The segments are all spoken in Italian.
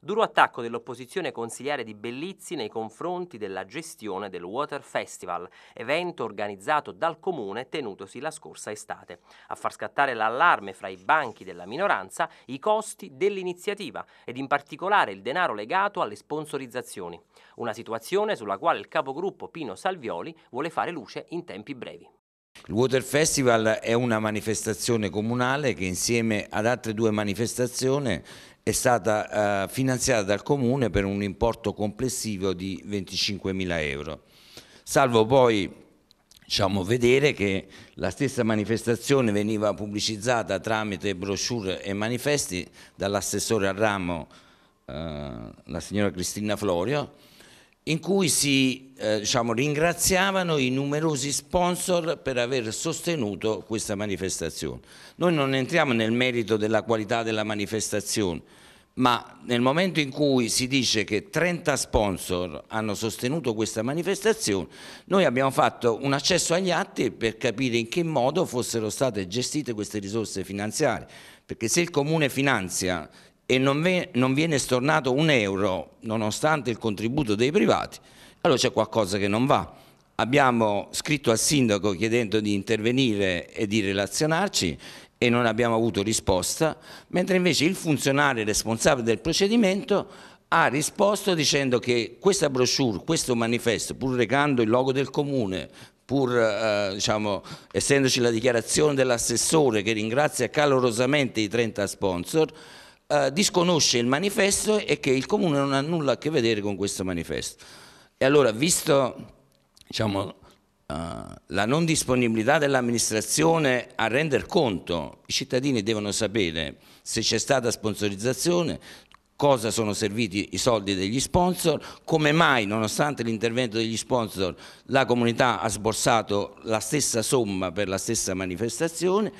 Duro attacco dell'opposizione consigliare di Bellizzi nei confronti della gestione del Water Festival, evento organizzato dal comune tenutosi la scorsa estate. A far scattare l'allarme fra i banchi della minoranza i costi dell'iniziativa ed in particolare il denaro legato alle sponsorizzazioni. Una situazione sulla quale il capogruppo Pino Salvioli vuole fare luce in tempi brevi. Il Water Festival è una manifestazione comunale che insieme ad altre due manifestazioni è stata eh, finanziata dal Comune per un importo complessivo di 25.000 euro. Salvo poi diciamo, vedere che la stessa manifestazione veniva pubblicizzata tramite brochure e manifesti dall'assessore al ramo, eh, la signora Cristina Florio, in cui si eh, diciamo, ringraziavano i numerosi sponsor per aver sostenuto questa manifestazione. Noi non entriamo nel merito della qualità della manifestazione, ma nel momento in cui si dice che 30 sponsor hanno sostenuto questa manifestazione, noi abbiamo fatto un accesso agli atti per capire in che modo fossero state gestite queste risorse finanziarie, perché se il Comune finanzia e non, ve, non viene stornato un euro nonostante il contributo dei privati, allora c'è qualcosa che non va. Abbiamo scritto al sindaco chiedendo di intervenire e di relazionarci e non abbiamo avuto risposta, mentre invece il funzionario responsabile del procedimento ha risposto dicendo che questa brochure, questo manifesto, pur recando il logo del comune, pur eh, diciamo, essendoci la dichiarazione dell'assessore che ringrazia calorosamente i 30 sponsor, eh, disconosce il manifesto e che il comune non ha nulla a che vedere con questo manifesto. E allora, visto diciamo, eh, la non disponibilità dell'amministrazione a render conto, i cittadini devono sapere se c'è stata sponsorizzazione, cosa sono serviti i soldi degli sponsor, come mai nonostante l'intervento degli sponsor la comunità ha sborsato la stessa somma per la stessa manifestazione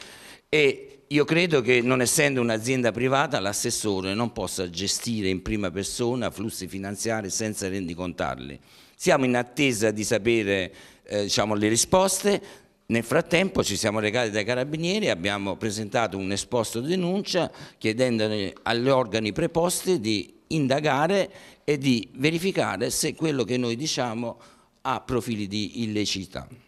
e io credo che non essendo un'azienda privata l'assessore non possa gestire in prima persona flussi finanziari senza rendicontarli. Siamo in attesa di sapere eh, diciamo, le risposte, nel frattempo ci siamo recati dai carabinieri abbiamo presentato un esposto denuncia chiedendo agli organi preposti di indagare e di verificare se quello che noi diciamo ha profili di illecità.